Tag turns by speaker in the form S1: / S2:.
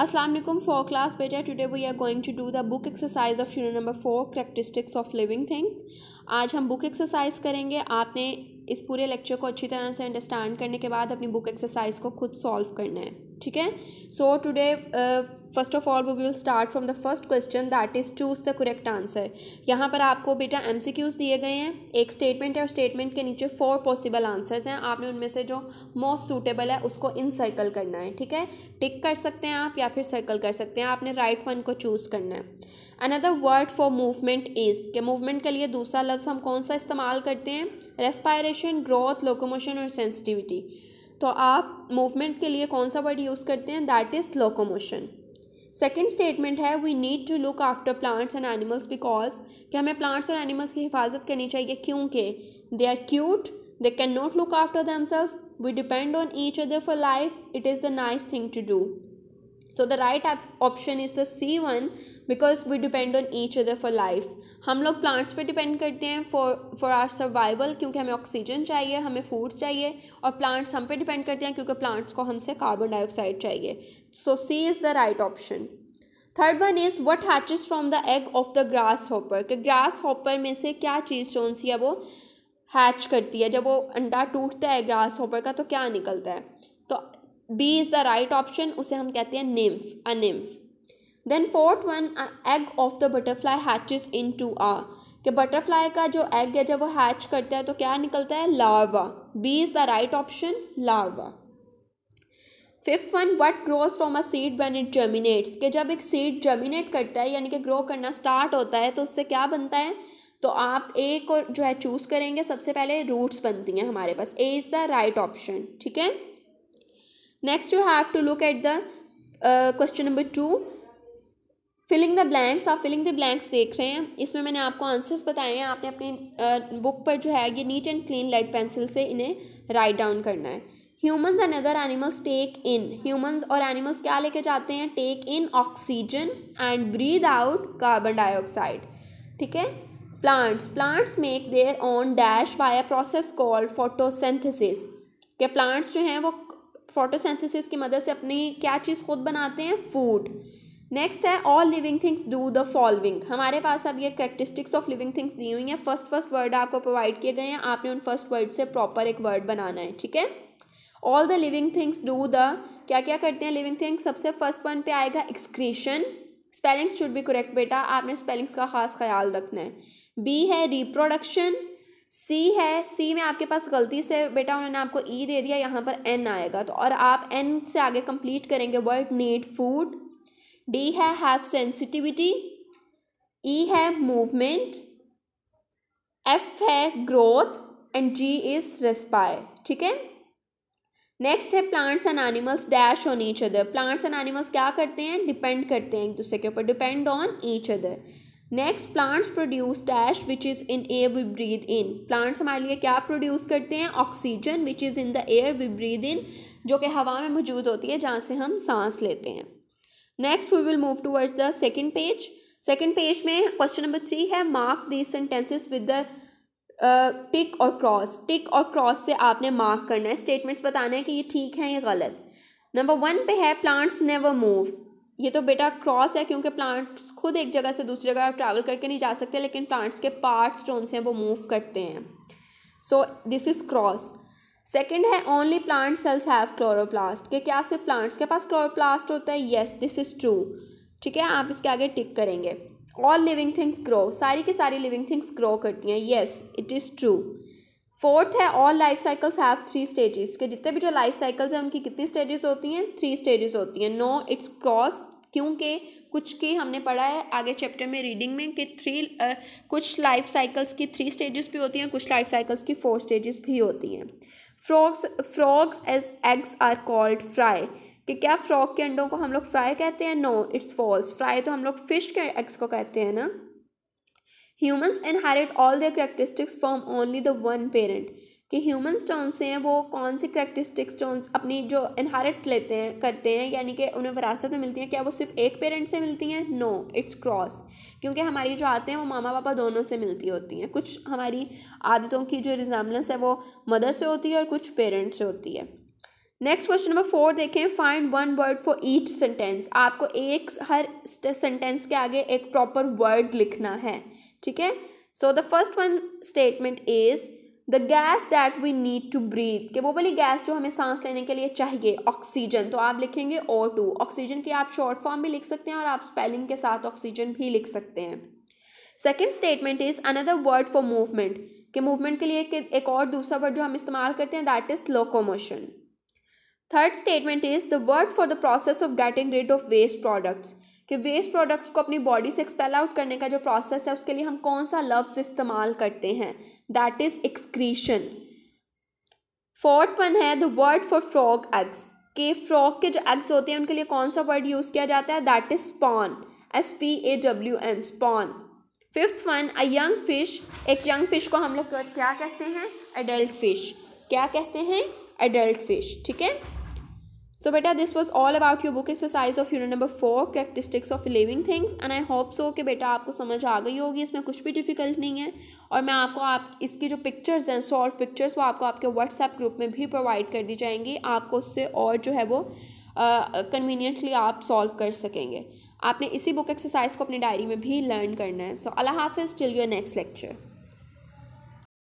S1: Aslam for class बेटा today we are going to do the book exercise of unit number four characteristics of living things आज हम book exercise करेंगे आपने इस पूरे लेक्चर को अच्छी तरह से अंडरस्टैंड करने के बाद अपनी बुक एक्सरसाइज को खुद सॉल्व करना है ठीक है so today first of all we will start from the first question that is choose the correct answer यहाँ पर आपको बेटा एम सी क्यूज़ दिए गए हैं एक स्टेटमेंट है और स्टेटमेंट के नीचे फोर पॉसिबल आंसर्स हैं आपने उनमें से जो मोस्ट सूटेबल है उसको इन सर्कल करना है ठीक है टिक कर सकते हैं आप या फिर सर्कल कर सकते हैं आपने राइट right वन को चूज़ करना है another word for movement is के मूवमेंट के लिए दूसरा लफ्ज़ हम कौन सा इस्तेमाल करते हैं रेस्पायरेशन ग्रोथ लोकोमोशन और सेंसिटिविटी तो आप मूवमेंट के लिए कौन सा वर्ड यूज़ करते हैं that is locomotion second statement है we need to look after plants and animals because कि हमें प्लांट्स और एनिमल्स की हिफाजत करनी चाहिए क्योंकि they are cute they can not look after them we depend on each other for life it is the nice thing to do so the right option is the C one because we depend on each other for life हम लोग plants पर depend करते हैं for for are survival क्योंकि हमें oxygen चाहिए हमें food चाहिए और प्लांट्स हम पे डिपेंड करते हैं क्योंकि प्लांट्स को हमसे कार्बन डाइऑक्साइड चाहिए so C is the right option third one is what hatches from the egg of the grasshopper कि ग्रास हॉपर में से क्या चीज़ जो सी है वो हैच करती है जब वो अंडा टूटता है ग्रास हॉपर का तो क्या निकलता है तो B is the right option उसे हम कहते हैं nymph a nymph then fourth one egg of the butterfly hatches into a कि बटरफ्लाई का जो एग है जब वो हैच करता है तो क्या निकलता है larva B is the right option larva fifth one what grows from a seed when it germinates कि जब एक सीड जर्मिनेट करता है यानी कि ग्रो करना स्टार्ट होता है तो उससे क्या बनता है तो आप ए को जो है चूज़ करेंगे सबसे पहले रूट्स बनती हैं हमारे पास A is the right option ठीक है next you have to look at the question number two filling the blanks आप फिलिंग द ब्लैंक्स देख रहे हैं इसमें मैंने आपको आंसर्स बताए हैं आपने अपनी बुक पर जो है ये neat and clean lead pencil से इन्हें राइट डाउन करना है humans and other animals take in humans और एनिमल्स क्या लेके जाते हैं take in oxygen and breathe out carbon dioxide ठीक है plants plants make their own dash by a process called photosynthesis के प्लांट्स जो हैं वो फोटोसेंथिसिस की मदद से अपनी क्या चीज़ खुद बनाते हैं फूड नेक्स्ट है all living things do the following हमारे पास अब ये करेक्टरिस्टिक्स ऑफ लिविंग थिंग्स दी हुई हैं फर्स्ट फर्स्ट वर्ड आपको प्रोवाइड किए गए हैं आपने उन फर्स्ट वर्ड से प्रॉपर एक वर्ड बनाना है ठीक है all the living things do the क्या क्या करते हैं लिविंग थिंग्स सबसे फर्स्ट पॉइंट पे आएगा एक्सक्रीशन स्पेलिंग्स शुड भी करेक्ट बेटा आपने स्पेलिंग्स का खास ख्याल रखना है बी है रिप्रोडक्शन सी है सी में आपके पास गलती से बेटा उन्होंने आपको ई e दे दिया यहाँ पर एन आएगा तो और आप एन से आगे कंप्लीट करेंगे वर्ड नीड फूड डी है हैव सेंसिटिविटी ई है मूवमेंट एफ है growth and G is respiration ठीक है नेक्स्ट है plants and animals dash on each other plants and animals क्या करते हैं डिपेंड करते हैं एक दूसरे के ऊपर depend on each other next plants produce dash which is in air we breathe in plants हमारे लिए क्या प्रोड्यूस करते हैं oxygen which is in the air we breathe in जो कि हवा में मौजूद होती है जहाँ से हम सांस लेते हैं next we will move towards the second page second page में क्वेश्चन नंबर थ्री है mark the sentences with the tick और क्रॉस टिक और क्रॉस से आपने मार्क करना है स्टेटमेंट्स बताना है कि ये ठीक है या गलत नंबर वन पे है प्लांट्स नेवर मूव ये तो बेटा क्रॉस है क्योंकि प्लांट्स खुद एक जगह से दूसरी जगह ट्रैवल करके नहीं जा सकते लेकिन प्लांट्स के पार्ट्स जो हैं वो मूव करते हैं so this is cross second है only plant cells have chloroplast के क्या सिर्फ प्लांट्स के पास क्लोरोप्लास्ट होता है येस दिस इज़ ट्रू ठीक है आप इसके आगे टिक करेंगे ऑल लिविंग थिंग्स ग्रो सारी की सारी लिविंग थिंग्स ग्रो करती हैं yes it is true fourth है all life cycles have three stages के जितने भी जो लाइफ साइकिल्स हैं उनकी कितनी स्टेजेस होती हैं थ्री स्टेजेस होती हैं नो इट्स क्रॉस क्योंकि कुछ की हमने पढ़ा है आगे चैप्टर में रीडिंग में कि थ्री कुछ लाइफ साइकिल्स की थ्री स्टेजेस भी होती हैं कुछ लाइफ साइकिल्स की फोर स्टेजेस भी होती हैं frogs frogs as eggs are called fry कि क्या फ्रॉग के अंडों को हम लोग फ्राई कहते हैं नो इट्स फॉल्स फ्राई तो हम लोग फिश के एग्स को कहते हैं ना humans inherit all their characteristics from only the one parent कि ह्यूमन स्टोन से हैं वो कौन से करेक्टरिस्टिक स्टोन्स अपनी जो इनहेरिट लेते हैं करते हैं यानी कि उन्हें विरासत में मिलती हैं क्या वो सिर्फ एक पेरेंट से मिलती हैं नो इट्स क्रॉस क्योंकि हमारी जो आते हैं वो मामा पापा दोनों से मिलती होती हैं कुछ हमारी आदतों की जो रिजामलेंस है वो मदर से होती है और कुछ पेरेंट से होती है नेक्स्ट क्वेश्चन नंबर फोर देखें find one word for each sentence आपको एक हर सेंटेंस के आगे एक प्रॉपर वर्ड लिखना है ठीक है so the first one statement is the gas that we need to breathe कि वो वाली गैस जो हमें सांस लेने के लिए चाहिए ऑक्सीजन तो आप लिखेंगे ओ टू ऑक्सीजन की आप शॉर्ट फॉर्म भी लिख सकते हैं और आप स्पेलिंग के साथ ऑक्सीजन भी लिख सकते हैं second statement is another word for movement कि मूवमेंट के लिए एक और दूसरा वर्ड जो हम इस्तेमाल करते हैं that is locomotion third statement is the word for the process of getting rid of waste products कि वेस्ट प्रोडक्ट्स को अपनी बॉडी से एक्सपेल आउट करने का जो प्रोसेस है उसके लिए हम कौन सा लफ्स इस्तेमाल करते हैं that is excretion fourth one है the word for frog eggs के फ्रॉग के जो एग्स होते हैं उनके लिए कौन सा वर्ड यूज़ किया जाता है that is spawn S P A W N spawn fifth one a young fish एक यंग फिश को हम लोग क्या कहते हैं एडल्ट फिश क्या कहते हैं एडल्ट फिश ठीक है सो बेटा this was all about your book exercise of unit number four characteristics of living things and I hope so कि बेटा आपको समझ आ गई होगी इसमें कुछ भी डिफ़िकल्ट नहीं है और मैं आपको आप इसकी जो पिक्चर्स हैं सॉल्व पिक्चर्स वो आपको आपके व्हाट्सएप ग्रुप में भी प्रोवाइड कर दी जाएंगी आपको उससे और जो है वो कन्वीनियंटली आप सॉल्व कर सकेंगे आपने इसी बुक एक्सरसाइज को अपनी डायरी में भी लर्न करना है सो अल्लाह हाफिज़ टिल योर नेक्स्ट लेक्चर